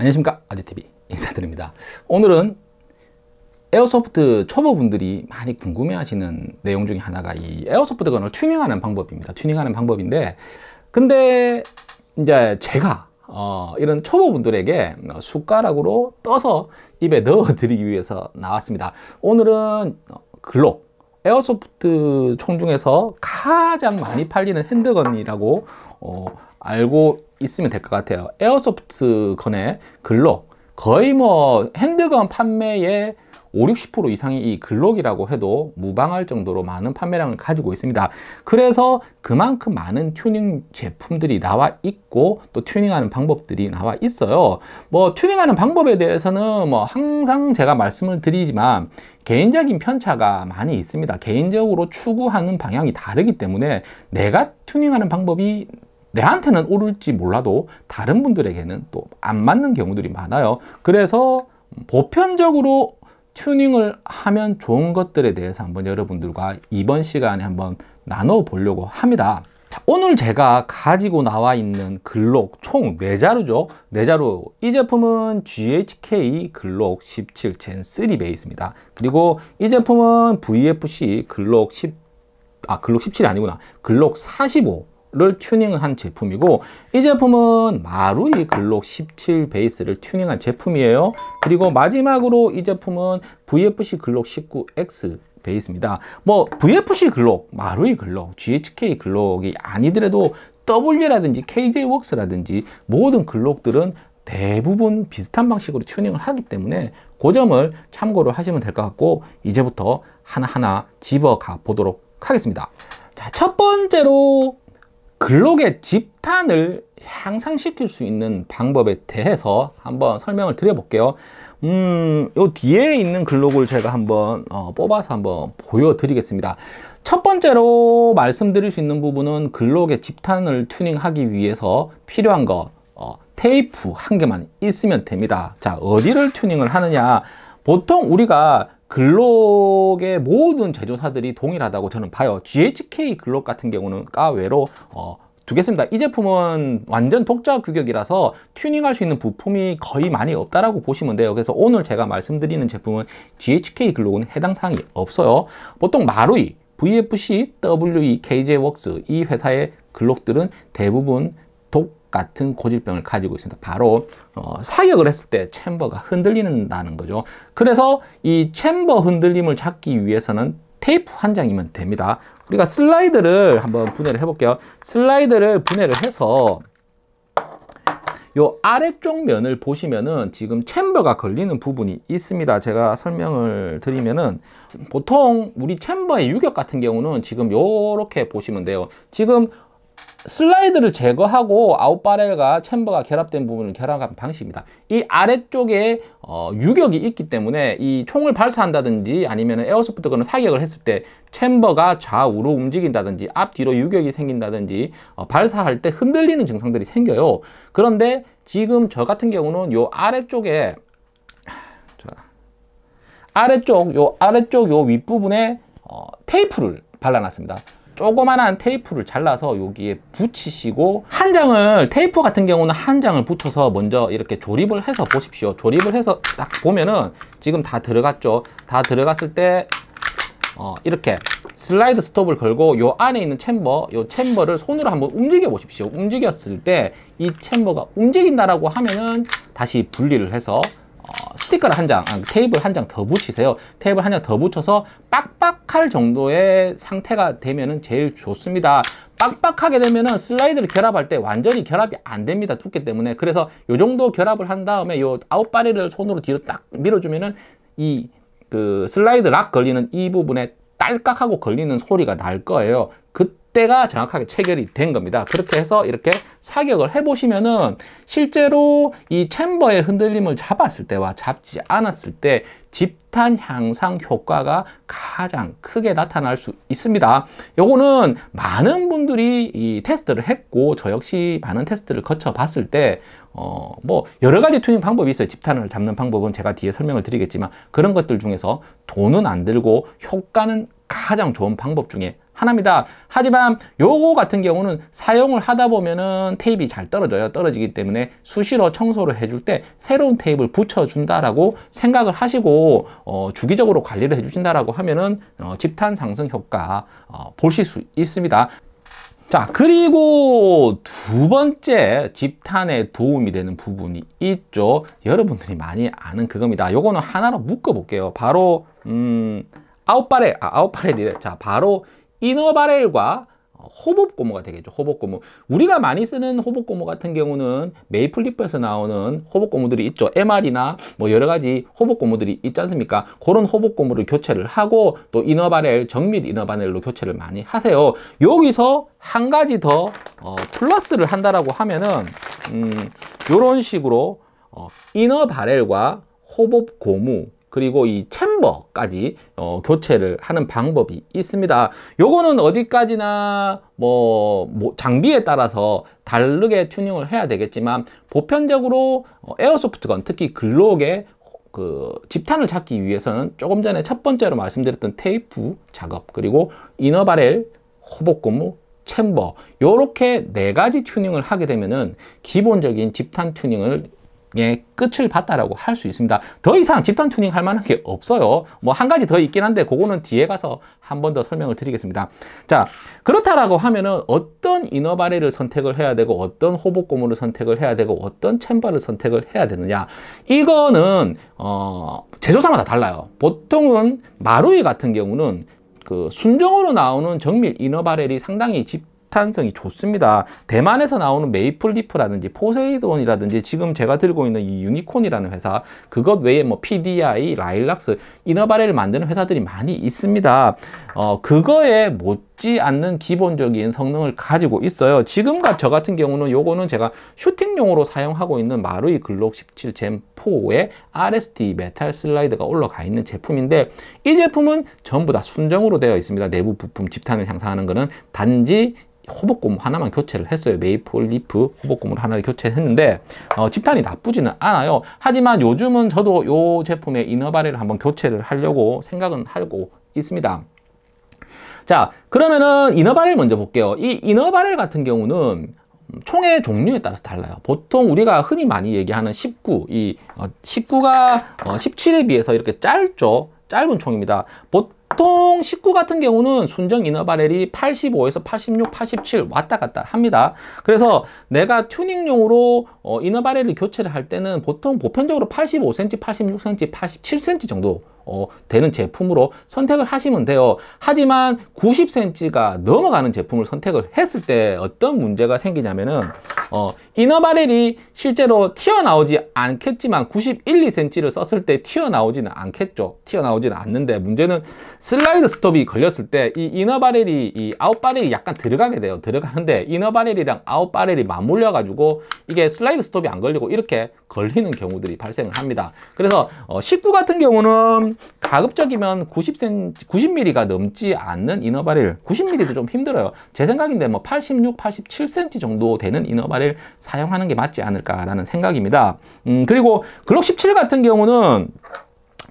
안녕하십니까 아재TV 인사드립니다 오늘은 에어소프트 초보분들이 많이 궁금해하시는 내용 중에 하나가 이 에어소프트 건을 튜닝하는 방법입니다 튜닝하는 방법인데 근데 이제 제가 어, 이런 초보분들에게 숟가락으로 떠서 입에 넣어 드리기 위해서 나왔습니다 오늘은 글록 에어소프트 총 중에서 가장 많이 팔리는 핸드건이라고 어, 알고 있으면 될 것 같아요. 에어소프트 건의 근로 거의 뭐 핸드건 판매의 5, 60% 이상이 이 글록이라고 해도 무방할 정도로 많은 판매량을 가지고 있습니다. 그래서 그만큼 많은 튜닝 제품들이 나와 있고 또 튜닝하는 방법들이 나와 있어요. 뭐 튜닝하는 방법에 대해서는 뭐 항상 제가 말씀을 드리지만 개인적인 편차가 많이 있습니다. 개인적으로 추구하는 방향이 다르기 때문에 내가 튜닝하는 방법이 내한테는 오를지 몰라도 다른 분들에게는 또 안 맞는 경우들이 많아요. 그래서 보편적으로 튜닝을 하면 좋은 것들에 대해서 한번 여러분들과 이번 시간에 한번 나눠 보려고 합니다. 자, 오늘 제가 가지고 나와 있는 글록 총 4자루죠. 4자루. 이 제품은 GHK 글록 17 젠3 베이스입니다. 그리고 이 제품은 VFC 글록 10, 아, 글록 17이 아니구나. 글록 45를 튜닝한 제품이고 이 제품은 마루이 글록 17 베이스를 튜닝한 제품이에요 그리고 마지막으로 이 제품은 VFC 글록 19X 베이스입니다 뭐 VFC 글록, 마루이 글록, GHK 글록이 아니더라도 W라든지 KJ웍스라든지 모든 글록들은 대부분 비슷한 방식으로 튜닝을 하기 때문에 그 점을 참고를 하시면 될 것 같고 이제부터 하나하나 집어가 보도록 하겠습니다 자, 첫 번째로 글록의 집탄을 향상시킬 수 있는 방법에 대해서 한번 설명을 드려볼게요. 음, 요 뒤에 있는 글록을 제가 한번 어, 뽑아서 한번 보여드리겠습니다. 첫 번째로 말씀드릴 수 있는 부분은 글록의 집탄을 튜닝하기 위해서 필요한 거 어, 테이프 한 개만 있으면 됩니다. 자, 어디를 튜닝을 하느냐? 보통 우리가 글록의 모든 제조사들이 동일하다고 저는 봐요. GHK 글록 같은 경우는 까외로 어, 두겠습니다. 이 제품은 완전 독자 규격이라서 튜닝할 수 있는 부품이 거의 많이 없다라고 보시면 돼요. 그래서 오늘 제가 말씀드리는 제품은 GHK 글록은 해당 사항이 없어요. 보통 마루이, VFC, WE, KJ웍스 이 회사의 글록들은 대부분 독 같은 고질병을 가지고 있습니다. 바로 어, 사격을 했을 때 챔버가 흔들리는다는 거죠. 그래서 이 챔버 흔들림을 찾기 위해서는 테이프 한 장이면 됩니다. 우리가 슬라이드를 한번 분해를 해볼게요. 슬라이드를 분해를 해서 요 아래쪽 면을 보시면은 지금 챔버가 걸리는 부분이 있습니다. 제가 설명을 드리면은 보통 우리 챔버의 유격 같은 경우는 지금 요렇게 보시면 돼요. 지금 슬라이드를 제거하고 아웃바렐과 챔버가 결합된 부분을 결합한 방식입니다. 이 아래쪽에 어, 유격이 있기 때문에 이 총을 발사한다든지 아니면 에어소프트 건을 사격을 했을 때 챔버가 좌우로 움직인다든지 앞뒤로 유격이 생긴다든지 어, 발사할 때 흔들리는 증상들이 생겨요. 그런데 지금 저 같은 경우는 이 아래쪽에 아래쪽 요 아래쪽 요 윗부분에 어, 테이프를 발라놨습니다. 조그만한 테이프를 잘라서 여기에 붙이시고 한 장을 테이프 같은 경우는 한 장을 붙여서 먼저 이렇게 조립을 해서 보십시오 조립을 해서 딱 보면은 지금 다 들어갔죠 다 들어갔을 때 어, 이렇게 슬라이드 스톱을 걸고 요 안에 있는 챔버 요 챔버를 손으로 한번 움직여 보십시오 움직였을 때 이 챔버가 움직인다라고 하면은 다시 분리를 해서 어, 스티커를 한 장, 아, 테이블 한 장 더 붙이세요. 테이블 한 장 더 붙여서 빡빡할 정도의 상태가 되면은 제일 좋습니다. 빡빡하게 되면 슬라이드를 결합할 때 완전히 결합이 안 됩니다. 두께 때문에. 그래서 이 정도 결합을 한 다음에 이 아웃바리를 손으로 뒤로 딱 밀어주면은 이 그 슬라이드 락 걸리는 이 부분에 딸깍하고 걸리는 소리가 날 거예요. 때가 정확하게 체결이 된 겁니다. 그렇게 해서 이렇게 사격을 해보시면은 실제로 이 챔버의 흔들림을 잡았을 때와 잡지 않았을 때 집탄 향상 효과가 가장 크게 나타날 수 있습니다. 요거는 많은 분들이 이 테스트를 했고 저 역시 많은 테스트를 거쳐봤을 때 어, 뭐 여러 가지 튜닝 방법이 있어요. 집탄을 잡는 방법은 제가 뒤에 설명을 드리겠지만 그런 것들 중에서 돈은 안 들고 효과는 가장 좋은 방법 중에 하나입니다. 하지만 요거 같은 경우는 사용을 하다 보면은 테이프 잘 떨어져요. 떨어지기 때문에 수시로 청소를 해줄 때 새로운 테이프를 붙여준다라고 생각을 하시고 어, 주기적으로 관리를 해주신다라고 하면은 어, 집탄 상승 효과 어, 보실 수 있습니다. 자 그리고 두 번째 집탄에 도움이 되는 부분이 있죠 여러분들이 많이 아는 그겁니다 요거는 하나로 묶어 볼게요 바로 음 아웃바렐 아 아웃바렐이래 자 바로 이너바렐과 호복 고무가 되겠죠. 호복 고무. 우리가 많이 쓰는 호복 고무 같은 경우는 메이플리프에서 나오는 호복 고무들이 있죠. MR이나 뭐 여러 가지 호복 고무들이 있지 않습니까? 그런 호복 고무를 교체를 하고 또 이너바렐, 정밀 이너바렐로 교체를 많이 하세요. 여기서 한 가지 더 어, 플러스를 한다라고 하면은 음, 이런 식으로 어, 이너바렐과 호복 고무 그리고 이 챔버까지 어, 교체를 하는 방법이 있습니다. 요거는 어디까지나 뭐, 뭐 장비에 따라서 다르게 튜닝을 해야 되겠지만 보편적으로 어, 에어소프트건 특히 글록의 그 집탄을 찾기 위해서는 조금 전에 첫 번째로 말씀드렸던 테이프 작업 그리고 이너바렐 호복고무 챔버 요렇게 네 가지 튜닝을 하게 되면은 기본적인 집탄 튜닝을 의 예, 끝을 봤다라고 할 수 있습니다. 더 이상 집단 튜닝 할 만한 게 없어요. 뭐 한 가지 더 있긴 한데 그거는 뒤에 가서 한 번 더 설명을 드리겠습니다. 자 그렇다라고 하면은 어떤 이너바레를 선택을 해야 되고 어떤 호복 고무를 선택을 해야 되고 어떤 챔버를 선택을 해야 되느냐 이거는 어 제조사마다 달라요. 보통은 마루이 같은 경우는 그 순정으로 나오는 정밀 이너바렐이 상당히 집, 탄성이 좋습니다. 대만에서 나오는 메이플리프라든지 포세이돈이라든지 지금 제가 들고 있는 이 유니콘이라는 회사 그것 외에 뭐 PDI, 라일락스, 이너바렐을 만드는 회사들이 많이 있습니다. 어, 그거에 못지 않는 기본적인 성능을 가지고 있어요. 지금 과저 같은 경우는 요거는 제가 슈팅용으로 사용하고 있는 마루이 글록 17 젠4의 RST 메탈 슬라이드가 올라가 있는 제품인데 이 제품은 전부 다 순정으로 되어 있습니다. 내부 부품 집탄을 향상하는 거는 단지 호복고무 하나만 교체를 했어요 메이플 리프 호복고무를 하나를 교체했는데 어, 집탄이 나쁘지는 않아요 하지만 요즘은 저도 이 제품의 이너바레를 한번 교체를 하려고 생각은 하고 있습니다 자, 그러면은 이너바렐 먼저 볼게요. 이 이너바렐 같은 경우는 총의 종류에 따라서 달라요. 보통 우리가 흔히 많이 얘기하는 19, 이 19가 어, 17에 어, 비해서 이렇게 짧죠. 짧은 총입니다. 보통 19 같은 경우는 순정 이너바렐이 85에서 86, 87 왔다 갔다 합니다. 그래서 내가 튜닝용으로 이너바렐을 어, 교체를 할 때는 보통 보편적으로 85cm, 86cm, 87cm 정도 어, 되는 제품으로 선택을 하시면 돼요. 하지만 90cm가 넘어가는 제품을 선택을 했을 때 어떤 문제가 생기냐면은 어, 이너바렐이 실제로 튀어나오지 않겠지만 91, 2cm를 썼을 때 튀어나오지는 않겠죠. 튀어나오지는 않는데 문제는 슬라이드 스톱이 걸렸을 때 이 이너바렐이 이 아웃바렐이 약간 들어가게 돼요. 들어가는데 이너바렐이랑 아웃바렐이 맞물려 가지고 이게 슬라이드 스톱이 안 걸리고 이렇게 걸리는 경우들이 발생을 합니다. 그래서 어, 19 같은 경우는 가급적이면 90cm, 90mm가 넘지 않는 이너바렐 90mm도 좀 힘들어요. 제 생각인데 뭐 86, 87cm 정도 되는 이너바렐 사용하는 게 맞지 않을까라는 생각입니다. 음, 그리고 글록 17 같은 경우는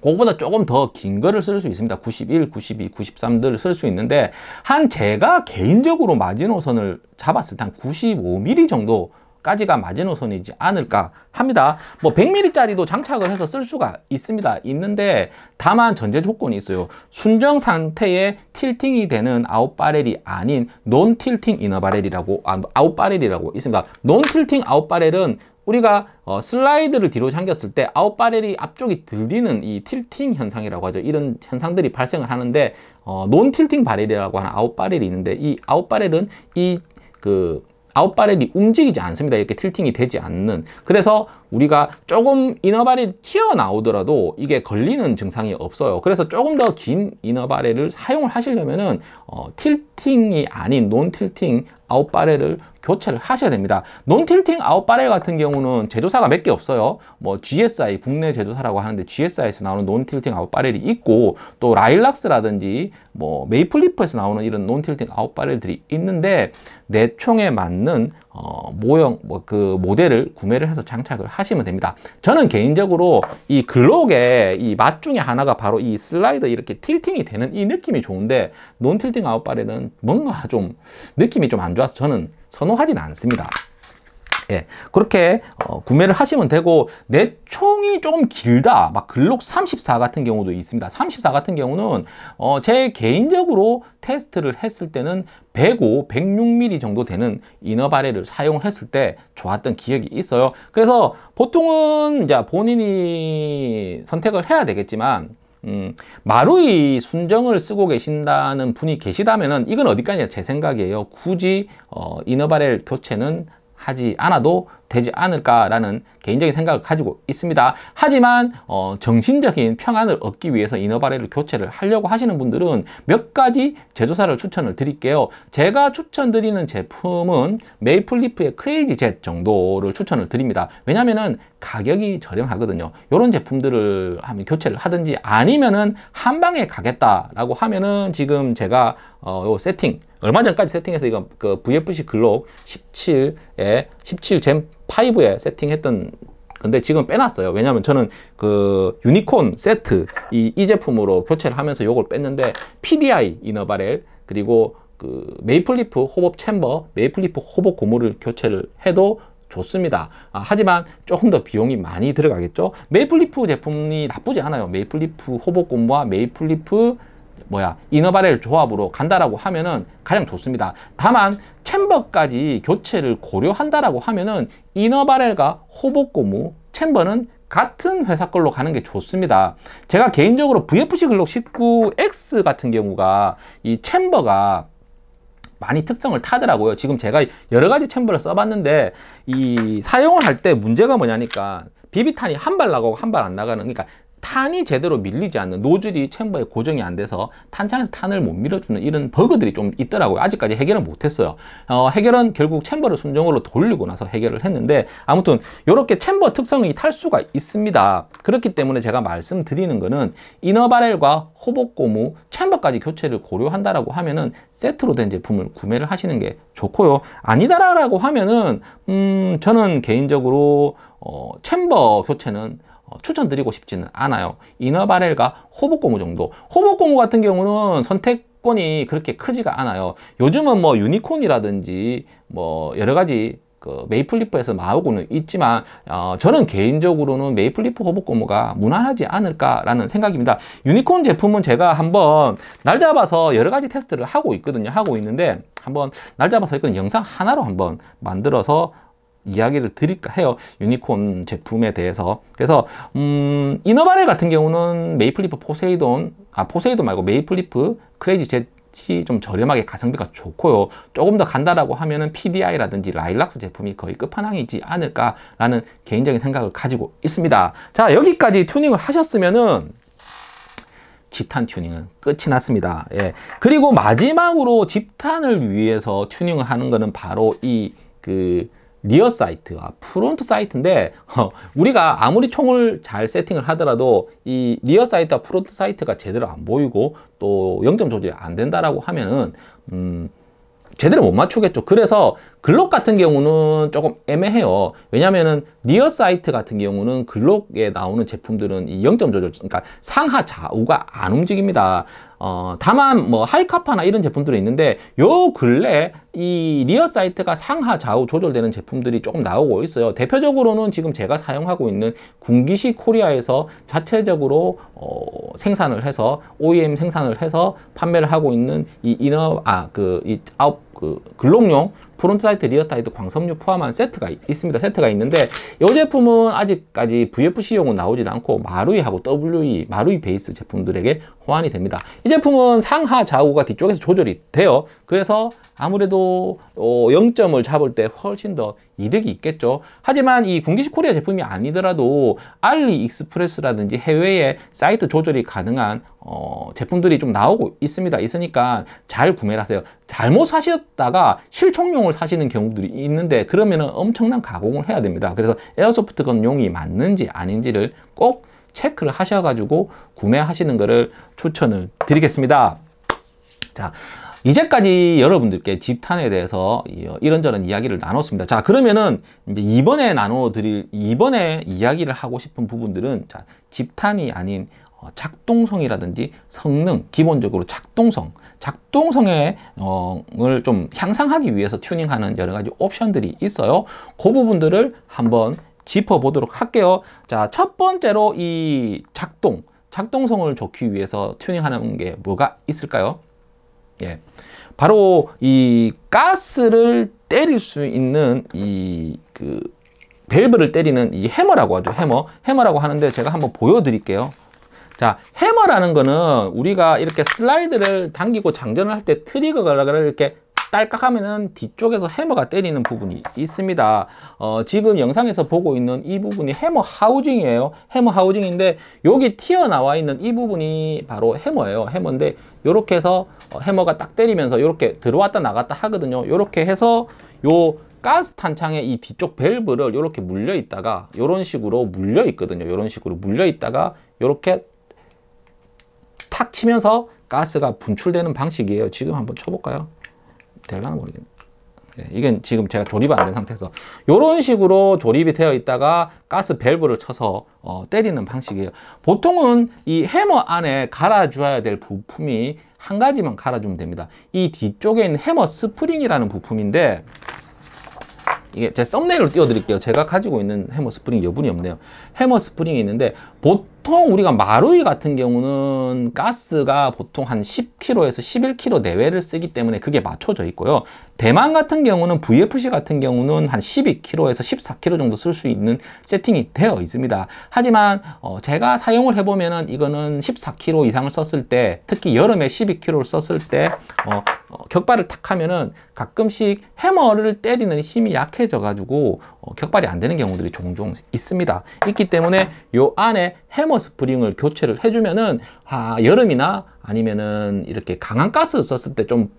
그거보다 조금 더 긴 거를 쓸 수 있습니다. 91, 92, 93들을 쓸 수 있는데 한 제가 개인적으로 마지노선을 잡았을 때 한 95mm 정도 까지가 마지노선이지 않을까 합니다. 뭐 100mm짜리도 장착을 해서 쓸 수가 있습니다. 있는데 다만 전제 조건이 있어요. 순정 상태에 틸팅이 되는 아웃바렐이 아닌 논 틸팅 이너바렐이라고 아, 아웃바렐이라고 있습니다. 논 틸팅 아웃바렐은 우리가 어, 슬라이드를 뒤로 잠겼을때 아웃바렐이 앞쪽이 들리는 이 틸팅 현상이라고 하죠. 이런 현상들이 발생을 하는데 어, 논 틸팅 바렐이라고 하는 아웃바렐이 있는데 이 아웃바렐은 이그 아웃바렐이 움직이지 않습니다. 이렇게 틸팅이 되지 않는 그래서 우리가 조금 이너바렐이 튀어나오더라도 이게 걸리는 증상이 없어요. 그래서 조금 더 긴 이너바렐을 사용을 하시려면은 어, 틸팅이 아닌 논틸팅 아웃바렐을 교체를 하셔야 됩니다. 논틸팅 아웃바렐 같은 경우는 제조사가 몇 개 없어요. 뭐 GSI 국내 제조사라고 하는데 GSI에서 나오는 논틸팅 아웃바렐이 있고 또 라일락스라든지 뭐 메이플리프에서 나오는 이런 논틸팅 아웃바렐들이 있는데 내 총에 맞는 어, 모형 뭐 그 모델을 구매를 해서 장착을 하시면 됩니다. 저는 개인적으로 이 글록의 이 맛 중에 하나가 바로 이 슬라이드 이렇게 틸팅이 되는 이 느낌이 좋은데 논틸팅 아웃바렐은 뭔가 좀 느낌이 좀 안 좋아서 저는 선호하진 않습니다. 예, 그렇게 어, 구매를 하시면 되고 내 총이 조금 길다 막 글록 34 같은 경우도 있습니다 34 같은 경우는 어, 제 개인적으로 테스트를 했을 때는 105, 106mm 정도 되는 이너 바레를 사용했을 때 좋았던 기억이 있어요 그래서 보통은 이제 본인이 선택을 해야 되겠지만 음, 마루이 순정을 쓰고 계신다는 분이 계시다면 이건 어디까지냐제 생각이에요. 굳이 어, 이너바렐 교체는 하지 않아도 되지 않을까라는 개인적인 생각을 가지고 있습니다. 하지만 어, 정신적인 평안을 얻기 위해서 이너바레를 교체를 하려고 하시는 분들은 몇 가지 제조사를 추천을 드릴게요. 제가 추천드리는 제품은 메이플리프의 크레이지 젯 정도를 추천을 드립니다. 왜냐면은 가격이 저렴하거든요. 이런 제품들을 하면 교체를 하든지 아니면은 한 방에 가겠다라고 하면은 지금 제가 어, 요 세팅 얼마 전까지 세팅해서 이거 그 VFC 글록 17에 17잼 5에 세팅했던 근데 지금 빼놨어요. 왜냐면 저는 그 유니콘 세트 이, 이 제품으로 교체를 하면서 요걸 뺐는데 PDI 이너바렐 그리고 그 메이플리프 호법 챔버, 메이플리프 호법 고무를 교체를 해도 좋습니다. 아, 하지만 조금 더 비용이 많이 들어가겠죠. 메이플리프 제품이 나쁘지 않아요. 메이플리프 호복 고무와 메이플리프 뭐야 이너바렐 조합으로 간다라고 하면은 가장 좋습니다. 다만 챔버까지 교체를 고려한다라고 하면은 이너바렐과 호복고무 챔버는 같은 회사 걸로 가는 게 좋습니다. 제가 개인적으로 VFC 글록 19X 같은 경우가 이 챔버가 많이 특성을 타더라고요. 지금 제가 여러 가지 챔버를 써봤는데 이 사용을 할 때 문제가 뭐냐니까 비비탄이 한 발 나가고 한 발 안 나가는 그러니까 탄이 제대로 밀리지 않는 노즐이 챔버에 고정이 안 돼서 탄창에서 탄을 못 밀어주는 이런 버그들이 좀 있더라고요 아직까지 해결은 못했어요 어, 해결은 결국 챔버를 순정으로 돌리고 나서 해결을 했는데 아무튼 이렇게 챔버 특성이 탈수가 있습니다 그렇기 때문에 제가 말씀드리는 거는 이너바렐과 호복고무 챔버까지 교체를 고려한다라고 하면은 세트로 된 제품을 구매를 하시는 게 좋고요 아니다라고 하면은 음 저는 개인적으로 어 챔버 교체는 어, 추천드리고 싶지는 않아요. 이너바렐과 호복고무 정도. 호복고무 같은 경우는 선택권이 그렇게 크지가 않아요. 요즘은 뭐 유니콘이라든지 뭐 여러 가지 그 메이플리프에서 나오고는 있지만 어, 저는 개인적으로는 메이플리프 호복고무가 무난하지 않을까라는 생각입니다. 유니콘 제품은 제가 한번 날 잡아서 여러 가지 테스트를 하고 있거든요. 하고 있는데 한번 날 잡아서 이건 영상 하나로 한번 만들어서 이야기를 드릴까 해요. 유니콘 제품에 대해서. 그래서 음, 이너바렐 같은 경우는 메이플리프 포세이돈, 아 포세이돈 말고 메이플리프 크레이지 젯이 좀 저렴하게 가성비가 좋고요. 조금 더 간다라고 하면은 PDI라든지 라일락스 제품이 거의 끝판왕이지 않을까라는 개인적인 생각을 가지고 있습니다. 자, 여기까지 튜닝을 하셨으면은 집탄 튜닝은 끝이 났습니다. 예. 그리고 마지막으로 집탄을 위해서 튜닝을 하는 거는 바로 이그 리어 사이트와 아, 프론트 사이트인데 어, 우리가 아무리 총을 잘 세팅을 하더라도 이 리어 사이트와 프론트 사이트가 제대로 안 보이고 또0점 조절이 안 된다라고 하면은 음, 제대로 못 맞추겠죠. 그래서 글록 같은 경우는 조금 애매해요. 왜냐면은 리어 사이트 같은 경우는 글록에 나오는 제품들은 이 영점 조절, 그러니까 상하 좌우가 안 움직입니다. 어, 다만 뭐 하이카파나 이런 제품들이 있는데 요 근래 이 리어 사이트가 상하 좌우 조절되는 제품들이 조금 나오고 있어요. 대표적으로는 지금 제가 사용하고 있는 군기시 코리아에서 자체적으로 어, 생산을 해서 OEM 생산을 해서 판매를 하고 있는 이 이너 아그 이 아웃 그 글록용 프론트사이트 리어타이드 광섬유 포함한 세트가 있습니다. 세트가 있는데 이 제품은 아직까지 VFC용은 나오질 않고 마루이하고 WE, 마루이 베이스 제품들에게 호환이 됩니다. 이 제품은 상하 좌우가 뒤쪽에서 조절이 돼요. 그래서 아무래도 또 어, 영점을 잡을 때 훨씬 더 이득이 있겠죠. 하지만 이 군기식 코리아 제품이 아니더라도 알리 익스프레스라든지 해외에 사이트 조절이 가능한 어, 제품들이 좀 나오고 있습니다. 있으니까 잘 구매를 하세요. 잘못 사셨다가 실총용을 사시는 경우들이 있는데 그러면 엄청난 가공을 해야 됩니다. 그래서 에어소프트 건용이 맞는지 아닌지를 꼭 체크를 하셔가지고 구매하시는 것을 추천을 드리겠습니다. 자, 이제까지 여러분들께 집탄에 대해서 어, 이런저런 이야기를 나눴습니다. 자, 그러면은 이제 이번에 나눠 드릴 이번에 이야기를 하고 싶은 부분들은 자, 집탄이 아닌 어, 작동성이라든지 성능, 기본적으로 작동성, 작동성을 어좀 향상하기 위해서 튜닝하는 여러 가지 옵션들이 있어요. 그 부분들을 한번 짚어보도록 할게요. 자, 첫 번째로 이 작동, 작동성을 좋기 위해서 튜닝하는 게 뭐가 있을까요? 예. 바로 이 가스를 때릴 수 있는 이 그 밸브를 때리는 이 해머라고 하죠. 해머. 해머라고 하는데 제가 한번 보여드릴게요. 자, 해머라는 거는 우리가 이렇게 슬라이드를 당기고 장전을 할 때 트리거를 이렇게 딸깍 하면은 뒤쪽에서 해머가 때리는 부분이 있습니다 어, 지금 영상에서 보고 있는 이 부분이 해머 하우징이에요 해머 하우징인데 여기 튀어나와 있는 이 부분이 바로 해머예요 해머인데 이렇게 해서 어, 해머가 딱 때리면서 이렇게 들어왔다 나갔다 하거든요. 이렇게 해서 요 가스 탄창의 이 뒤쪽 밸브를 이렇게 물려 있다가 이런 식으로 물려 있거든요. 이런 식으로 물려 있다가 이렇게 탁 치면서 가스가 분출되는 방식이에요. 지금 한번 쳐볼까요? 될라나 모르겠네. 예, 이건 지금 제가 조립 안 된 상태에서 이런 식으로 조립이 되어 있다가 가스 밸브를 쳐서 어, 때리는 방식이에요 보통은 이 해머 안에 갈아줘야 될 부품이 한 가지만 갈아주면 됩니다 이 뒤쪽에 있는 해머 스프링이라는 부품인데 이게 제 썸네일로 띄워드릴게요 제가 가지고 있는 해머 스프링 여분이 없네요 해머 스프링이 있는데 보통 보통 우리가 마루이 같은 경우는 가스가 보통 한 10kg에서 11kg 내외를 쓰기 때문에 그게 맞춰져 있고요. 대만 같은 경우는 VFC 같은 경우는 한 12kg에서 14kg 정도 쓸 수 있는 세팅이 되어 있습니다. 하지만 어 제가 사용을 해보면 은 이거는 14kg 이상을 썼을 때 특히 여름에 12kg를 썼을 때 어, 어 격발을 탁 하면은 가끔씩 해머를 때리는 힘이 약해져 가지고 어, 격발이 안 되는 경우들이 종종 있습니다. 있기 때문에 요 안에 해머 스프링을 교체를 해주면은 아, 여름이나 아니면은 이렇게 강한 가스 썼을 때 좀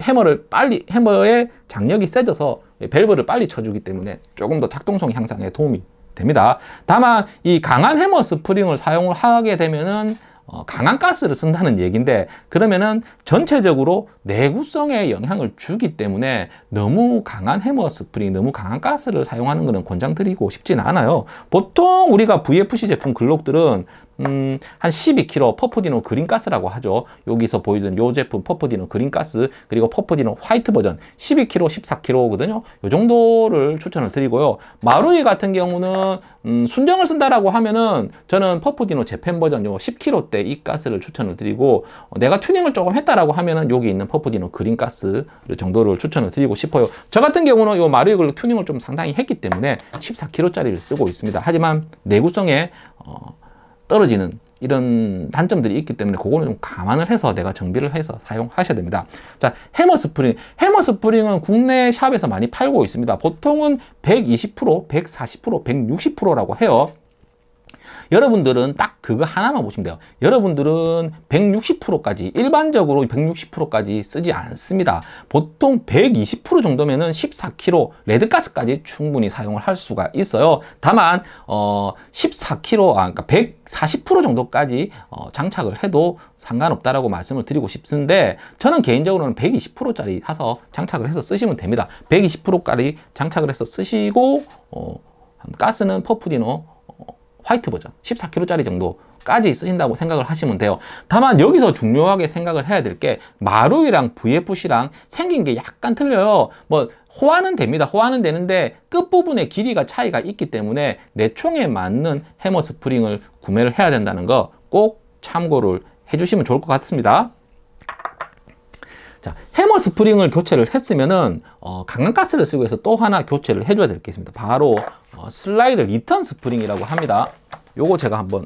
해머를 빨리 해머의 장력이 세져서 밸브를 빨리 쳐주기 때문에 조금 더 작동성 향상에 도움이 됩니다. 다만 이 강한 해머 스프링을 사용을 하게 되면은 어, 강한 가스를 쓴다는 얘기인데 그러면은 전체적으로 내구성에 영향을 주기 때문에 너무 강한 해머 스프링, 너무 강한 가스를 사용하는 것은 권장드리고 싶진 않아요. 보통 우리가 VFC 제품 글록들은 음, 한 12kg 퍼프디노 그린가스라고 하죠. 여기서 보이는 이 제품 퍼프디노 그린가스 그리고 퍼프디노 화이트 버전 12kg, 14kg거든요. 이 정도를 추천을 드리고요. 마루이 같은 경우는 음, 순정을 쓴다라고 하면은 저는 퍼프디노 재팬 버전 요 10kg대 이 가스를 추천을 드리고 어, 내가 튜닝을 조금 했다라고 하면은 여기 있는 퍼프디노 그린가스 정도를 추천을 드리고 싶어요. 저 같은 경우는 요 마루이 글로 튜닝을 좀 상당히 했기 때문에 14kg짜리를 쓰고 있습니다. 하지만 내구성에 어, 떨어지는 이런 단점들이 있기 때문에 그거는 좀 감안을 해서 내가 정비를 해서 사용하셔야 됩니다. 자, 해머 스프링. 해머 스프링은 국내 샵에서 많이 팔고 있습니다. 보통은 120%, 140%, 160%라고 해요. 여러분들은 딱 그거 하나만 보시면 돼요. 여러분들은 160%까지 일반적으로 160%까지 쓰지 않습니다. 보통 120% 정도면은 14kg 레드가스까지 충분히 사용을 할 수가 있어요. 다만 어 14kg 아 그러니까 140% 정도까지 어, 장착을 해도 상관없다라고 말씀을 드리고 싶은데 저는 개인적으로는 120%짜리 사서 장착을 해서 쓰시면 됩니다. 120%까지 장착을 해서 쓰시고 어, 가스는 퍼프디노 화이트 버전 14kg짜리 정도까지 쓰신다고 생각을 하시면 돼요 다만 여기서 중요하게 생각을 해야 될 게 마루이랑 VFC랑 생긴 게 약간 틀려요 뭐 호환은 됩니다. 호환은 되는데 끝부분의 길이가 차이가 있기 때문에 내 총에 맞는 해머 스프링을 구매를 해야 된다는 거 꼭 참고를 해주시면 좋을 것 같습니다. 해머 스프링을 교체를 했으면은 어, 강강가스를 쓰고 해서 또 하나 교체를 해줘야 될 게 있습니다. 바로 어, 슬라이드 리턴 스프링이라고 합니다. 요거 제가 한번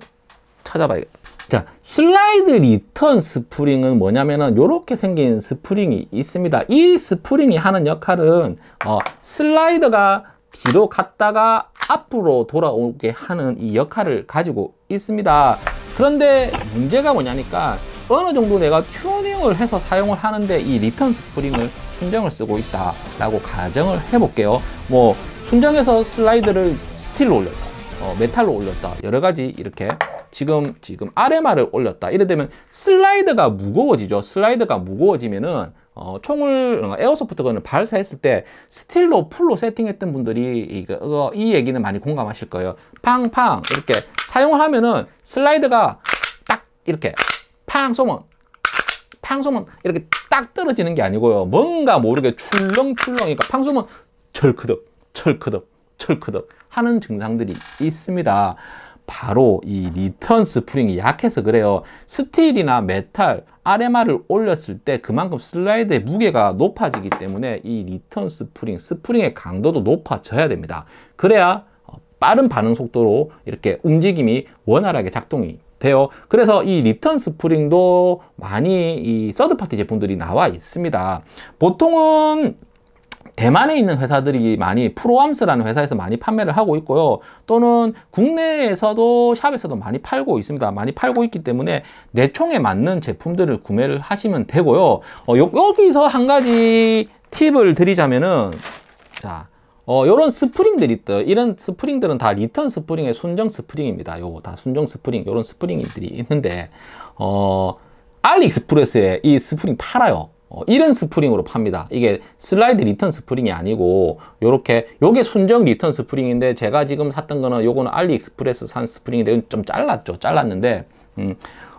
찾아봐야겠다. 자, 슬라이드 리턴 스프링은 뭐냐면은 요렇게 생긴 스프링이 있습니다. 이 스프링이 하는 역할은 어, 슬라이드가 뒤로 갔다가 앞으로 돌아오게 하는 이 역할을 가지고 있습니다. 그런데 문제가 뭐냐니까 어느 정도 내가 튜닝을 해서 사용을 하는데 이 리턴 스프링을 순정을 쓰고 있다라고 가정을 해볼게요. 뭐 순정에서 슬라이드를 스틸로 올렸다, 어, 메탈로 올렸다, 여러 가지 이렇게 지금 지금 RMR을 올렸다. 이래 되면 슬라이드가 무거워지죠. 슬라이드가 무거워지면은 어, 총을 에어소프트 건을 발사했을 때 스틸로 풀로 세팅했던 분들이 이거, 그, 어, 이 얘기는 많이 공감하실 거예요. 팡팡 이렇게 사용을 하면은 슬라이드가 딱 이렇게 팡 쏘면 팡 쏘면 이렇게 딱 떨어지는 게 아니고요. 뭔가 모르게 출렁출렁 그러니까 팡 쏘면 철크덕 철크덕 철크덕 하는 증상들이 있습니다. 바로 이 리턴 스프링이 약해서 그래요. 스틸이나 메탈, RMR을 올렸을 때 그만큼 슬라이드의 무게가 높아지기 때문에 이 리턴 스프링, 스프링의 강도도 높아져야 됩니다. 그래야 어, 빠른 반응 속도로 이렇게 움직임이 원활하게 작동이 같아요. 그래서 이 리턴 스프링도 많이 이 서드파티 제품들이 나와 있습니다. 보통은 대만에 있는 회사들이 많이 프로암스라는 회사에서 많이 판매를 하고 있고요. 또는 국내에서도 샵에서도 많이 팔고 있습니다. 많이 팔고 있기 때문에 내 총에 맞는 제품들을 구매를 하시면 되고요. 어, 요, 여기서 한 가지 팁을 드리자면은 자 어, 요런 스프링들이 있다. 이런 스프링들은 다 리턴 스프링의 순정 스프링입니다. 요거 다 순정 스프링, 요런 스프링들이 있는데, 어, 알리익스프레스에 이 스프링 팔아요. 어, 이런 스프링으로 팝니다. 이게 슬라이드 리턴 스프링이 아니고 요렇게 요게 순정 리턴 스프링인데 제가 지금 샀던 거는 요거는 알리익스프레스 산 스프링인데 좀 잘랐죠. 잘랐는데 음,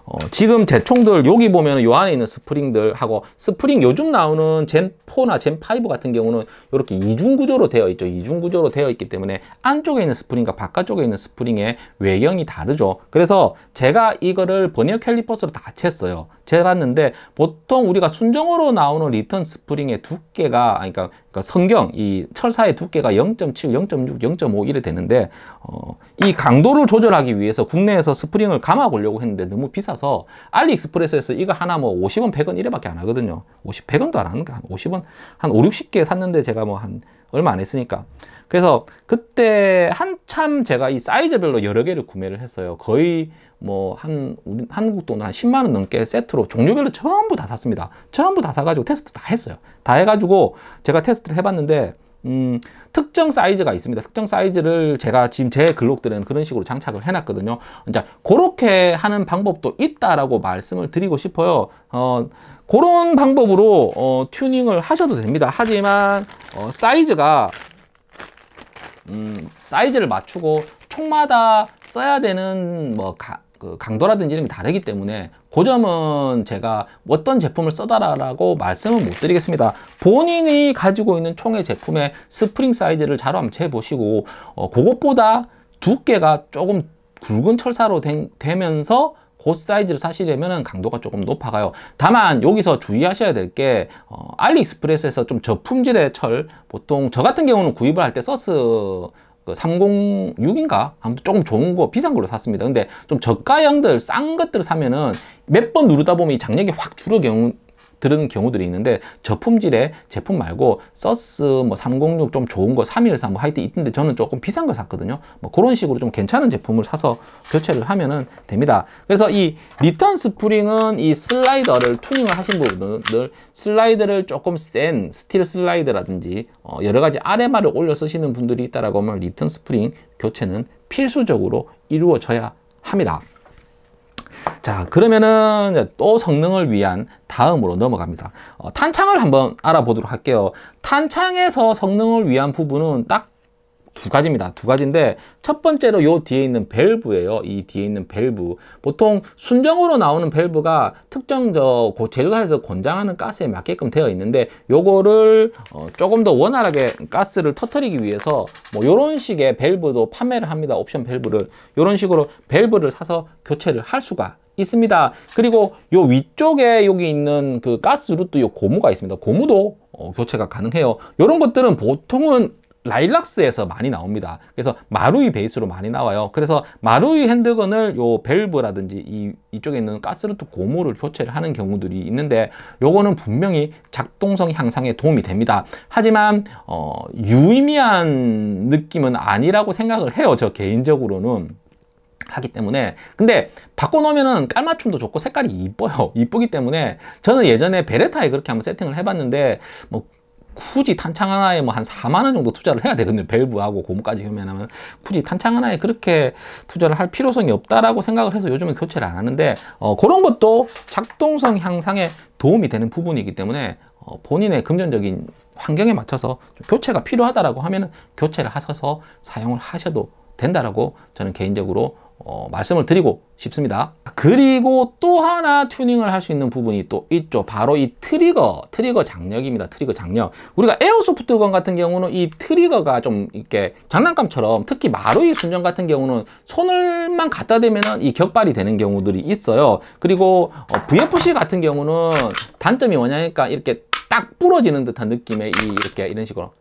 어, 지금 대총들 여기 보면 요 안에 있는 스프링들하고 스프링 요즘 나오는 젠4나 젠5 같은 경우는 이렇게 이중구조로 되어 있죠. 이중구조로 되어 있기 때문에 안쪽에 있는 스프링과 바깥쪽에 있는 스프링의 외경이 다르죠. 그래서 제가 이거를 버니어 캘리퍼스로 다 같이 했어요. 재봤는데 보통 우리가 순정으로 나오는 리턴 스프링의 두께가 아, 그러니까, 그러니까 성경 이 철사의 두께가 0.7, 0.6, 0.5 이래 되는데 어, 이 강도를 조절하기 위해서 국내에서 스프링을 감아 보려고 했는데 너무 비싸서 알리익스프레스에서 이거 하나 뭐 50원, 100원 이래밖에 안 하거든요. 50, 100원도 안 하는 거한 50원 한 5, 60개 샀는데 제가 뭐 한 얼마 안 했으니까 그래서 그때 한참 제가 이 사이즈별로 여러 개를 구매를 했어요. 거의 뭐 한 우리 한국 돈으로 한 10만 원 넘게 세트로 종류별로 전부 다 샀습니다. 전부 다 사가지고 테스트 다 했어요. 다 해가지고 제가 테스트를 해봤는데 음, 특정 사이즈가 있습니다. 특정 사이즈를 제가 지금 제 글록들은 그런 식으로 장착을 해놨거든요. 이제 그렇게 하는 방법도 있다라고 말씀을 드리고 싶어요. 어, 그런 방법으로 어, 튜닝을 하셔도 됩니다. 하지만 어, 사이즈가 음, 사이즈를 맞추고 총마다 써야 되는 뭐 가, 그 강도라든지 이런 게 다르기 때문에 그 점은 제가 어떤 제품을 써달라고 말씀을못 드리겠습니다. 본인이 가지고 있는 총의 제품의 스프링 사이즈를 자로 한번 재보시고 어, 그것보다 두께가 조금 굵은 철사로 되, 되면서 그 사이즈를 사시려면 강도가 조금 높아가요. 다만 여기서 주의하셔야 될게 어, 알리익스프레스에서 좀 저품질의 철 보통 저 같은 경우는 구입을 할 때 서스 그 306인가? 아무튼 조금 좋은 거 비싼 걸로 샀습니다. 근데 좀 저가형들 싼 것들을 사면은 몇 번 누르다 보면 이 장력이 확 줄어경, 들은 경우들이 있는데 저품질의 제품 말고 서스 뭐 306 좀 좋은 거 314 뭐하이트 있던데 저는 조금 비싼 거 샀거든요 뭐 그런 식으로 좀 괜찮은 제품을 사서 교체를 하면은 됩니다 그래서 이 리턴 스프링은 이 슬라이더를 투닝을 하신 분들 슬라이드를 조금 센 스틸 슬라이드라든지 어 여러 가지 RMR을 올려 쓰시는 분들이 있다라고 하면 리턴 스프링 교체는 필수적으로 이루어져야 합니다 자 그러면은 또 성능을 위한 다음으로 넘어갑니다 어, 탄창을 한번 알아보도록 할게요 탄창에서 성능을 위한 부분은 딱 두 가지입니다 두 가지인데 첫 번째로 요 뒤에 있는 밸브예요 이 뒤에 있는 밸브 보통 순정으로 나오는 밸브가 특정 저 제조사에서 권장하는 가스에 맞게끔 되어 있는데 요거를 어, 조금 더 원활하게 가스를 터트리기 위해서 뭐 요런 식의 밸브도 판매를 합니다 옵션 밸브를 요런 식으로 밸브를 사서 교체를 할 수가 있습니다. 그리고 요 위쪽에 여기 있는 그 가스 루트 요 고무가 있습니다. 고무도 어, 교체가 가능해요. 이런 것들은 보통은 라일락스에서 많이 나옵니다. 그래서 마루이 베이스로 많이 나와요. 그래서 마루이 핸드건을 요 밸브라든지 이, 이쪽에 있는 가스루트 고무를 교체를 하는 경우들이 있는데 요거는 분명히 작동성 향상에 도움이 됩니다. 하지만 어, 유의미한 느낌은 아니라고 생각을 해요. 저 개인적으로는. 하기 때문에 근데 바꿔놓으면은 깔맞춤도 좋고 색깔이 이뻐요 이쁘기 때문에 저는 예전에 베레타에 그렇게 한번 세팅을 해봤는데 뭐 굳이 탄창 하나에 뭐 한 4만원 정도 투자를 해야 되거든요 밸브하고 고무까지 교면하면 굳이 탄창 하나에 그렇게 투자를 할 필요성이 없다라고 생각을 해서 요즘은 교체를 안 하는데 어, 그런 것도 작동성 향상에 도움이 되는 부분이기 때문에 어, 본인의 금전적인 환경에 맞춰서 교체가 필요하다라고 하면은 교체를 하셔서 사용을 하셔도 된다라고 저는 개인적으로 어, 말씀을 드리고 싶습니다. 그리고 또 하나 튜닝을 할 수 있는 부분이 또 있죠. 바로 이 트리거, 트리거 장력입니다. 트리거 장력. 우리가 에어소프트건 같은 경우는 이 트리거가 좀 이렇게 장난감처럼 특히 마루이 순정 같은 경우는 손을만 갖다 대면은 이 격발이 되는 경우들이 있어요. 그리고 어, VFC 같은 경우는 단점이 뭐냐니까 이렇게 딱 부러지는 듯한 느낌의 이 이렇게 이런 식으로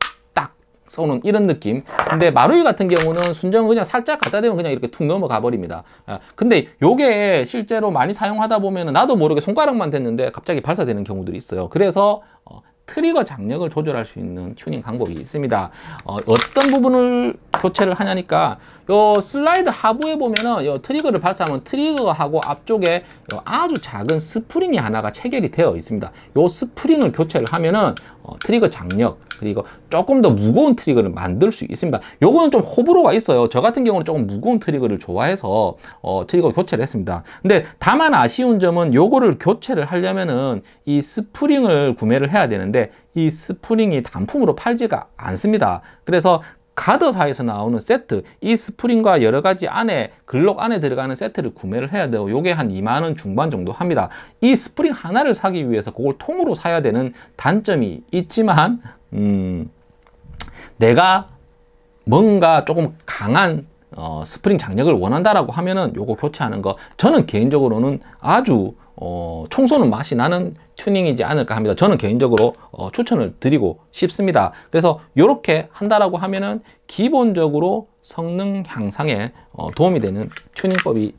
쏘는 이런 느낌 근데 마루이 같은 경우는 순정 그냥 살짝 갖다 대면 그냥 이렇게 툭 넘어가 버립니다 아, 근데 요게 실제로 많이 사용하다 보면 나도 모르게 손가락만 됐는데 갑자기 발사되는 경우들이 있어요 그래서 어, 트리거 장력을 조절할 수 있는 튜닝 방법이 있습니다 어, 떤 부분을 교체를 하냐니까 요 슬라이드 하부에 보면은 요 트리거를 발사하면 트리거하고 앞쪽에 아주 작은 스프링이 하나가 체결이 되어 있습니다 요 스프링을 교체를 하면은 어, 트리거 장력 그리고 조금 더 무거운 트리거를 만들 수 있습니다 요거는 좀 호불호가 있어요 저 같은 경우는 조금 무거운 트리거를 좋아해서 어, 트리거 교체를 했습니다 근데 다만 아쉬운 점은 요거를 교체를 하려면은 이 스프링을 구매를 해야 되는데 이 스프링이 단품으로 팔지가 않습니다 그래서 가더사에서 나오는 세트 이 스프링과 여러 가지 안에 글록 안에 들어가는 세트를 구매를 해야 되고 요게 한 2만원 중반 정도 합니다 이 스프링 하나를 사기 위해서 그걸 통으로 사야 되는 단점이 있지만 음 내가 뭔가 조금 강한 어, 스프링 장력을 원한다라고 하면은 요거 교체하는 거 저는 개인적으로는 아주 어, 청소는 맛이 나는 튜닝이지 않을까 합니다. 저는 개인적으로 어, 추천을 드리고 싶습니다. 그래서 이렇게 한다라고 하면은 기본적으로 성능 향상에 어, 도움이 되는 튜닝법이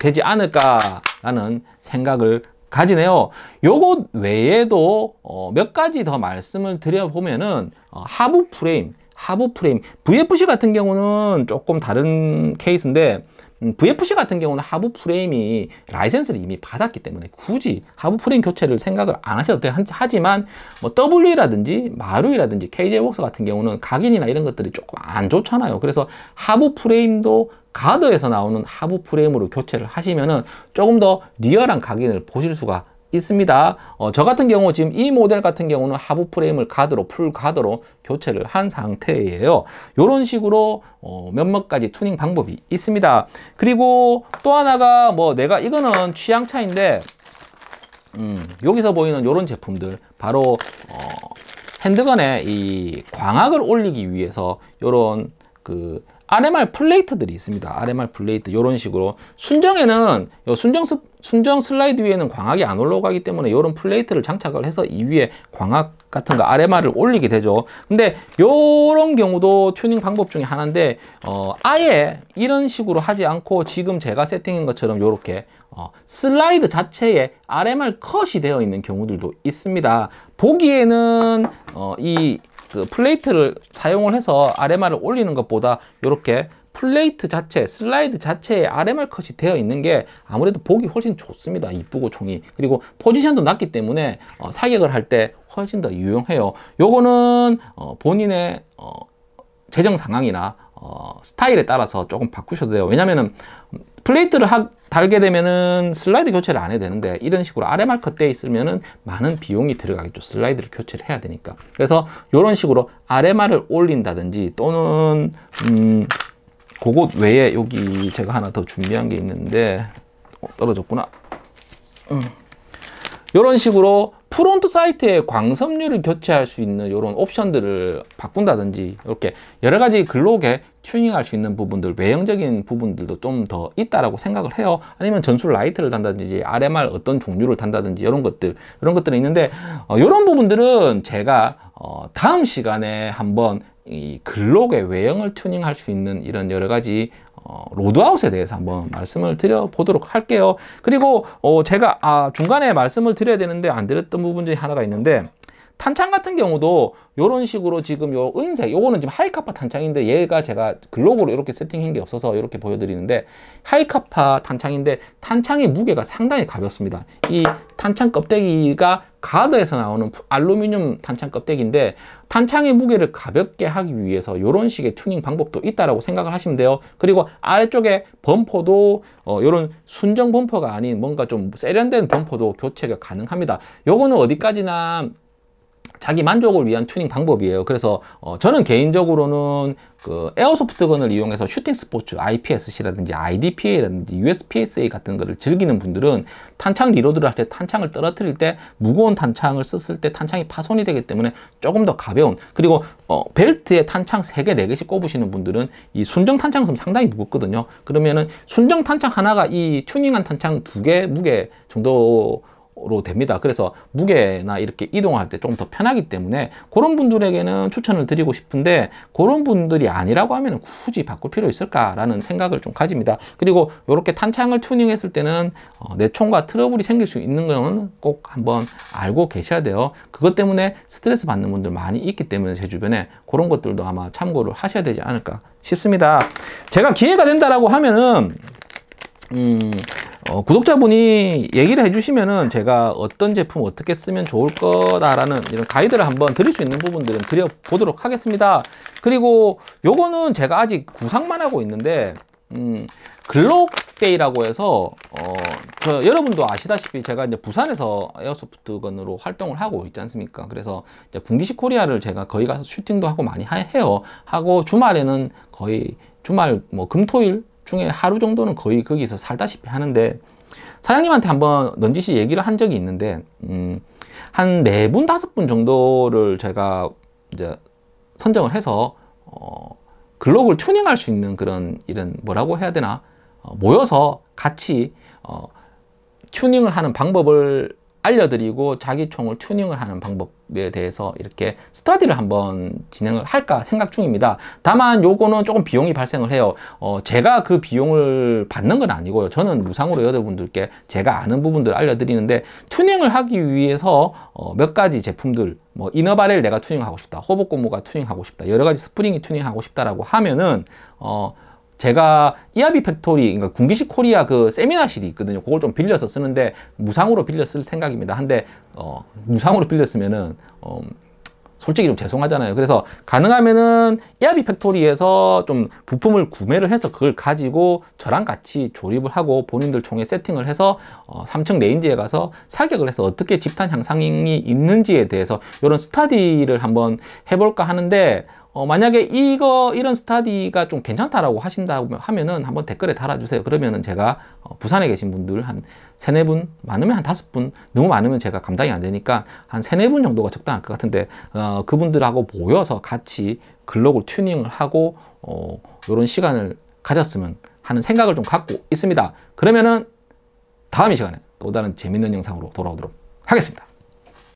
되지 않을까라는 생각을 가지네요. 요것 외에도 어, 몇 가지 더 말씀을 드려보면은 어, 하부 프레임, 하부 프레임, VFC 같은 경우는 조금 다른 케이스인데 VFC 음, 같은 경우는 하부 프레임이 라이센스를 이미 받았기 때문에 굳이 하부 프레임 교체를 생각을 안 하셔도 돼요. 하지만 뭐 W라든지 마루이라든지 KJ웍스 같은 경우는 각인이나 이런 것들이 조금 안 좋잖아요. 그래서 하부 프레임도 가드에서 나오는 하부 프레임으로 교체를 하시면은 조금 더 리얼한 각인을 보실 수가 있습니다. 어, 저 같은 경우 지금 이 모델 같은 경우는 하부 프레임을 가드로 풀 가드로 교체를 한 상태예요. 이런 식으로 어, 몇몇 가지 튜닝 방법이 있습니다. 그리고 또 하나가 뭐 내가 이거는 취향 차인데 음, 여기서 보이는 이런 제품들 바로 어, 핸드건에 이 광학을 올리기 위해서 이런 그 RMR 플레이트들이 있습니다. RMR 플레이트 이런 식으로 순정에는 순정, 스, 순정 슬라이드 위에는 광학이 안 올라가기 때문에 이런 플레이트를 장착을 해서 이 위에 광학 같은 거 RMR을 올리게 되죠. 근데 이런 경우도 튜닝 방법 중에 하나인데 어, 아예 이런 식으로 하지 않고 지금 제가 세팅한 것처럼 이렇게 어, 슬라이드 자체에 RMR 컷이 되어 있는 경우들도 있습니다. 보기에는 어, 이그 플레이트를 사용을 해서 RMR을 올리는 것보다 이렇게 플레이트 자체, 슬라이드 자체에 RMR 컷이 되어 있는 게 아무래도 보기 훨씬 좋습니다. 이쁘고 총이 그리고 포지션도 낮기 때문에 어, 사격을 할 때 훨씬 더 유용해요. 요거는 어, 본인의 어, 재정 상황이나 어, 스타일에 따라서 조금 바꾸셔도 돼요. 왜냐면은 플레이트를 하, 달게 되면은 슬라이드 교체를 안해야 되는데 이런 식으로 아래 r 컷대 있으면은 많은 비용이 들어가겠죠. 슬라이드를 교체를 해야 되니까. 그래서 이런 식으로 아래 r 을 올린다든지 또는 음 그곳 외에 여기 제가 하나 더 준비한 게 있는데 어, 떨어졌구나. 음. 이런 식으로 프론트 사이트에 광섬유를 교체할 수 있는 이런 옵션들을 바꾼다든지 이렇게 여러 가지 글록에 튜닝할 수 있는 부분들 외형적인 부분들도 좀 더 있다라고 생각을 해요 아니면 전술 라이트를 단다든지 RMR 어떤 종류를 단다든지 이런 것들 이런 것들이 있는데 어, 이런 부분들은 제가 어, 다음 시간에 한번 이 글록의 외형을 튜닝할 수 있는 이런 여러 가지 어, 로드아웃에 대해서 한번 말씀을 드려보도록 할게요. 그리고 어, 제가 아, 중간에 말씀을 드려야 되는데 안 드렸던 부분 중에 하나가 있는데 탄창 같은 경우도 이런 식으로 지금 요 은색 요거는 지금 하이카파 탄창인데 얘가 제가 글로벌로 이렇게 세팅한 게 없어서 이렇게 보여드리는데 하이카파 탄창인데 탄창의 무게가 상당히 가볍습니다 이 탄창 껍데기가 가드에서 나오는 알루미늄 탄창 껍데기인데 탄창의 무게를 가볍게 하기 위해서 이런 식의 튜닝 방법도 있다라고 생각을 하시면 돼요. 그리고 아래쪽에 범퍼도 이런 어, 순정 범퍼가 아닌 뭔가 좀 세련된 범퍼도 교체가 가능합니다. 요거는 어디까지나 자기 만족을 위한 튜닝 방법이에요. 그래서 어, 저는 개인적으로는 그 에어소프트건을 이용해서 슈팅 스포츠 IPSC라든지 IDPA라든지 USPSA 같은 거를 즐기는 분들은 탄창 리로드를 할 때 탄창을 떨어뜨릴 때 무거운 탄창을 썼을 때 탄창이 파손이 되기 때문에 조금 더 가벼운 그리고 어, 벨트에 탄창 3개, 4개씩 꼽으시는 분들은 이 순정 탄창 좀 상당히 무겁거든요. 그러면은 순정 탄창 하나가 이 튜닝한 탄창 2개 무게 정도 로 됩니다. 그래서 무게나 이렇게 이동할 때 좀 더 편하기 때문에 그런 분들에게는 추천을 드리고 싶은데 그런 분들이 아니라고 하면 굳이 바꿀 필요 있을까라는 생각을 좀 가집니다. 그리고 이렇게 탄창을 튜닝했을 때는 어, 내총과 트러블이 생길 수 있는 건 꼭 한번 알고 계셔야 돼요. 그것 때문에 스트레스 받는 분들 많이 있기 때문에 제 주변에 그런 것들도 아마 참고를 하셔야 되지 않을까 싶습니다. 제가 기회가 된다라고 하면은 음, 어, 구독자분이 얘기를 해주시면은 제가 어떤 제품 어떻게 쓰면 좋을 거다라는 이런 가이드를 한번 드릴 수 있는 부분들은 드려보도록 하겠습니다. 그리고 요거는 제가 아직 구상만 하고 있는데, 음, 글록데이라고 해서, 어, 저, 여러분도 아시다시피 제가 이제 부산에서 에어소프트건으로 활동을 하고 있지 않습니까? 그래서 이제 분기시 코리아를 제가 거기 가서 슈팅도 하고 많이 하, 해요. 하고 주말에는 거의 주말 뭐 금토일 중에 하루 정도는 거의 거기서 살다시피 하는데 사장님한테 한번 넌지시 얘기를 한 적이 있는데 음, 한네 분 다섯 분 정도를 제가 이제 선정을 해서 어, 글로벌 튜닝할 수 있는 그런 이런 뭐라고 해야 되나 어, 모여서 같이 어, 튜닝을 하는 방법을 알려드리고 자기 총을 튜닝을 하는 방법에 대해서 이렇게 스터디를 한번 진행을 할까 생각 중입니다. 다만 요거는 조금 비용이 발생을 해요. 어, 제가 그 비용을 받는 건 아니고요. 저는 무상으로 여러분들께 제가 아는 부분들 알려드리는데 튜닝을 하기 위해서 어, 몇 가지 제품들 뭐 이너바렐 내가 튜닝하고 싶다. 호복고무가 튜닝하고 싶다. 여러 가지 스프링이 튜닝하고 싶다라고 하면은 어, 제가 이아비 팩토리, 그러니까 군기식 코리아 그 세미나실이 있거든요. 그걸 좀 빌려서 쓰는데 무상으로 빌려 쓸 생각입니다. 한데 어, 무상으로 빌려 쓰면은 어, 솔직히 좀 죄송하잖아요. 그래서 가능하면은 이아비 팩토리에서 좀 부품을 구매를 해서 그걸 가지고 저랑 같이 조립을 하고 본인들 총에 세팅을 해서 어, 3층 레인지에 가서 사격을 해서 어떻게 집탄 향상이 있는지에 대해서 이런 스타디를 한번 해볼까 하는데 어, 만약에 이거 이런 스타디가 좀 괜찮다라고 하신다고 하면은 한번 댓글에 달아주세요. 그러면은 제가 어, 부산에 계신 분들 한 세네 분 많으면 한 다섯 분 너무 많으면 제가 감당이 안 되니까 한 세네 분 정도가 적당할 것 같은데 어, 그분들하고 모여서 같이 글로벌 튜닝을 하고 이런 어, 시간을 가졌으면 하는 생각을 좀 갖고 있습니다. 그러면은 다음 이 시간에 또 다른 재밌는 영상으로 돌아오도록 하겠습니다.